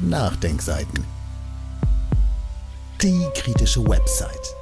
Nachdenkseiten. Die kritische Website.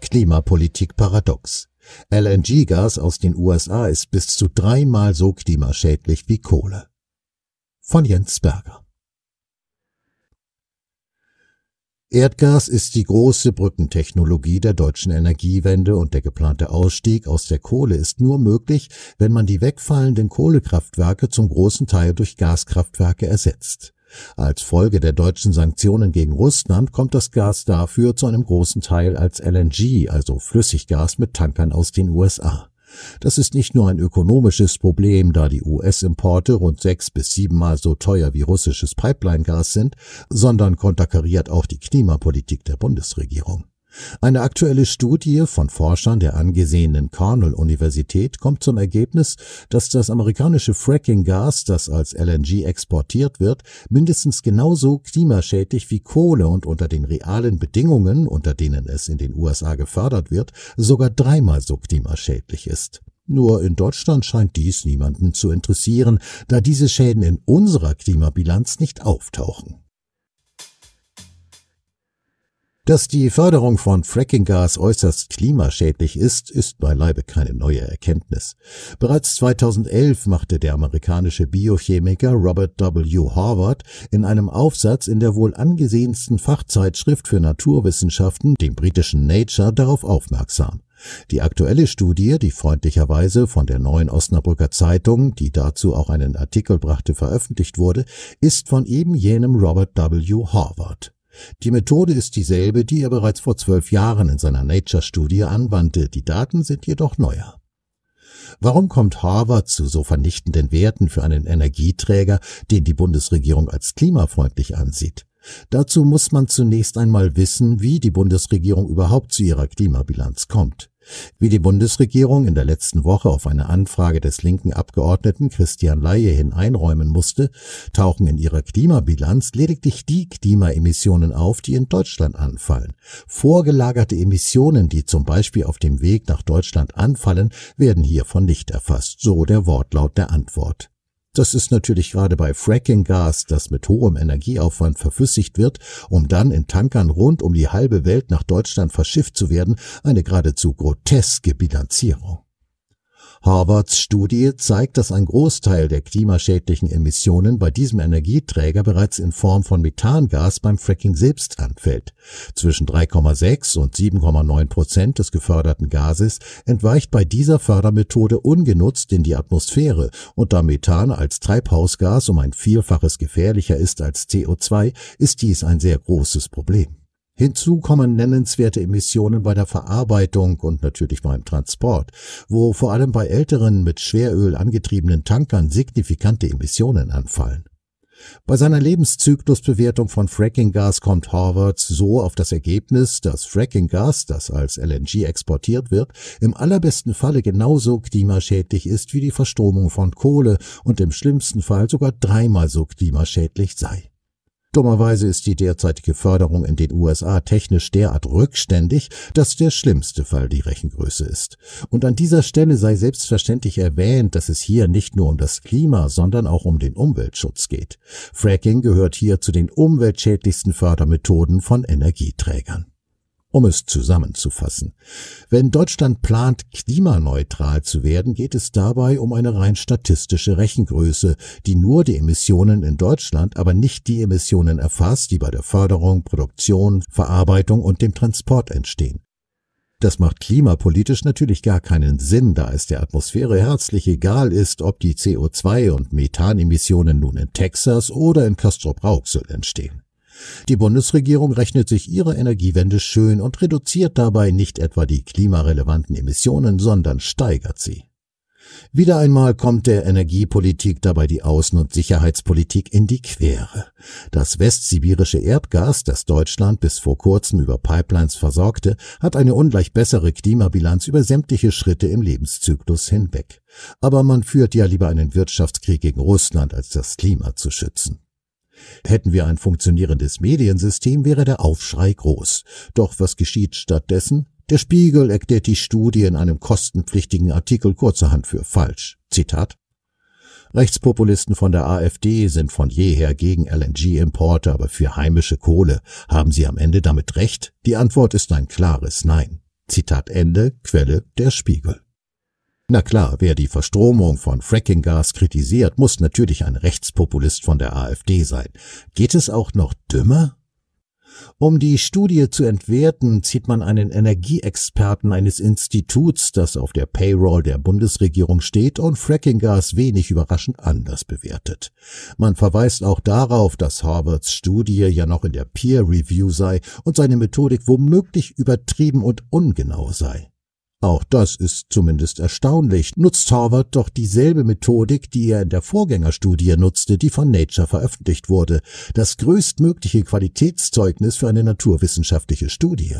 Klimapolitik paradox. LNG-Gas aus den USA ist bis zu dreimal so klimaschädlich wie Kohle. Von Jens Berger. Erdgas ist die große Brückentechnologie der deutschen Energiewende und der geplante Ausstieg aus der Kohle ist nur möglich, wenn man die wegfallenden Kohlekraftwerke zum großen Teil durch Gaskraftwerke ersetzt. Als Folge der deutschen Sanktionen gegen Russland kommt das Gas dafür zu einem großen Teil als LNG, also Flüssiggas mit Tankern aus den USA. Das ist nicht nur ein ökonomisches Problem, da die US-Importe rund sechs bis siebenmal so teuer wie russisches Pipeline-Gas sind, sondern konterkariert auch die Klimapolitik der Bundesregierung. Eine aktuelle Studie von Forschern der angesehenen Cornell-Universität kommt zum Ergebnis, dass das amerikanische Fracking-Gas, das als LNG exportiert wird, mindestens genauso klimaschädlich wie Kohle und unter den realen Bedingungen, unter denen es in den USA gefördert wird, sogar dreimal so klimaschädlich ist. Nur in Deutschland scheint dies niemanden zu interessieren, da diese Schäden in unserer Klimabilanz nicht auftauchen. Dass die Förderung von Frackinggas äußerst klimaschädlich ist, ist beileibe keine neue Erkenntnis. Bereits 2011 machte der amerikanische Biochemiker Robert W. Harvard in einem Aufsatz in der wohl angesehensten Fachzeitschrift für Naturwissenschaften, dem britischen Nature, darauf aufmerksam. Die aktuelle Studie, die freundlicherweise von der neuen Osnabrücker Zeitung, die dazu auch einen Artikel brachte, veröffentlicht wurde, ist von eben jenem Robert W. Harvard. Die Methode ist dieselbe, die er bereits vor zwölf Jahren in seiner Nature-Studie anwandte, die Daten sind jedoch neuer. Warum kommt Harvard zu so vernichtenden Werten für einen Energieträger, den die Bundesregierung als klimafreundlich ansieht? Dazu muss man zunächst einmal wissen, wie die Bundesregierung überhaupt zu ihrer Klimabilanz kommt. Wie die Bundesregierung in der letzten Woche auf eine Anfrage des linken Abgeordneten Christian Laie hin einräumen musste, tauchen in ihrer Klimabilanz lediglich die Klimaemissionen auf, die in Deutschland anfallen. Vorgelagerte Emissionen, die zum Beispiel auf dem Weg nach Deutschland anfallen, werden hiervon nicht erfasst, so der Wortlaut der Antwort. Das ist natürlich gerade bei Fracking-Gas, das mit hohem Energieaufwand verflüssigt wird, um dann in Tankern rund um die halbe Welt nach Deutschland verschifft zu werden, eine geradezu groteske Bilanzierung. Harvards Studie zeigt, dass ein Großteil der klimaschädlichen Emissionen bei diesem Energieträger bereits in Form von Methangas beim Fracking selbst anfällt. Zwischen 3,6 und 7,9 Prozent des geförderten Gases entweicht bei dieser Fördermethode ungenutzt in die Atmosphäre und da Methan als Treibhausgas um ein Vielfaches gefährlicher ist als CO2, ist dies ein sehr großes Problem. Hinzu kommen nennenswerte Emissionen bei der Verarbeitung und natürlich beim Transport, wo vor allem bei älteren mit Schweröl angetriebenen Tankern signifikante Emissionen anfallen. Bei seiner Lebenszyklusbewertung von Frackinggas kommt Harvard so auf das Ergebnis, dass Frackinggas, das als LNG exportiert wird, im allerbesten Falle genauso klimaschädlich ist wie die Verstromung von Kohle und im schlimmsten Fall sogar dreimal so klimaschädlich sei. Dummerweise ist die derzeitige Förderung in den USA technisch derart rückständig, dass der schlimmste Fall die Rechengröße ist. Und an dieser Stelle sei selbstverständlich erwähnt, dass es hier nicht nur um das Klima, sondern auch um den Umweltschutz geht. Fracking gehört hier zu den umweltschädlichsten Fördermethoden von Energieträgern. Um es zusammenzufassen. Wenn Deutschland plant, klimaneutral zu werden, geht es dabei um eine rein statistische Rechengröße, die nur die Emissionen in Deutschland, aber nicht die Emissionen erfasst, die bei der Förderung, Produktion, Verarbeitung und dem Transport entstehen. Das macht klimapolitisch natürlich gar keinen Sinn, da es der Atmosphäre herzlich egal ist, ob die CO2- und Methanemissionen nun in Texas oder in Castrop-Rauxel entstehen. Die Bundesregierung rechnet sich ihre Energiewende schön und reduziert dabei nicht etwa die klimarelevanten Emissionen, sondern steigert sie. Wieder einmal kommt der Energiepolitik dabei die Außen- und Sicherheitspolitik in die Quere. Das westsibirische Erdgas, das Deutschland bis vor kurzem über Pipelines versorgte, hat eine ungleich bessere Klimabilanz über sämtliche Schritte im Lebenszyklus hinweg. Aber man führt ja lieber einen Wirtschaftskrieg gegen Russland, als das Klima zu schützen. Hätten wir ein funktionierendes Mediensystem, wäre der Aufschrei groß. Doch was geschieht stattdessen? Der Spiegel erklärt die Studie in einem kostenpflichtigen Artikel kurzerhand für falsch. Zitat Rechtspopulisten von der AfD sind von jeher gegen LNG-Importe, aber für heimische Kohle. Haben sie am Ende damit recht? Die Antwort ist ein klares Nein. Zitat Ende, Quelle der Spiegel. Na klar, wer die Verstromung von Frackinggas kritisiert, muss natürlich ein Rechtspopulist von der AfD sein. Geht es auch noch dümmer? Um die Studie zu entwerten, zieht man einen Energieexperten eines Instituts, das auf der Payroll der Bundesregierung steht und Frackinggas wenig überraschend anders bewertet. Man verweist auch darauf, dass Harvards Studie ja noch in der Peer Review sei und seine Methodik womöglich übertrieben und ungenau sei. Auch das ist zumindest erstaunlich, nutzt Harvard doch dieselbe Methodik, die er in der Vorgängerstudie nutzte, die von Nature veröffentlicht wurde, das größtmögliche Qualitätszeugnis für eine naturwissenschaftliche Studie.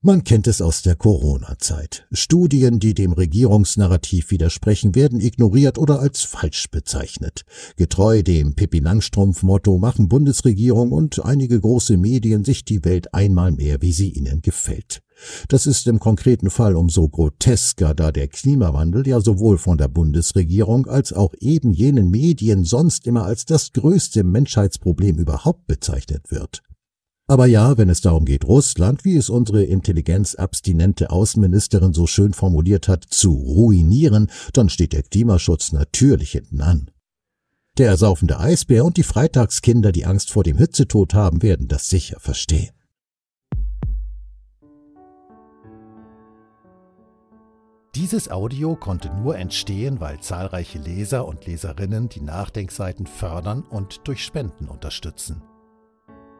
Man kennt es aus der Corona-Zeit. Studien, die dem Regierungsnarrativ widersprechen, werden ignoriert oder als falsch bezeichnet. Getreu dem Pippi Langstrumpf-Motto machen Bundesregierung und einige große Medien sich die Welt einmal mehr, wie sie ihnen gefällt. Das ist im konkreten Fall umso grotesker, da der Klimawandel ja sowohl von der Bundesregierung als auch eben jenen Medien sonst immer als das größte Menschheitsproblem überhaupt bezeichnet wird. Aber ja, wenn es darum geht, Russland, wie es unsere intelligenzabstinente Außenministerin so schön formuliert hat, zu ruinieren, dann steht der Klimaschutz natürlich hinten an. Der ersaufende Eisbär und die Freitagskinder, die Angst vor dem Hitzetod haben, werden das sicher verstehen. Dieses Audio konnte nur entstehen, weil zahlreiche Leser und Leserinnen die Nachdenkseiten fördern und durch Spenden unterstützen.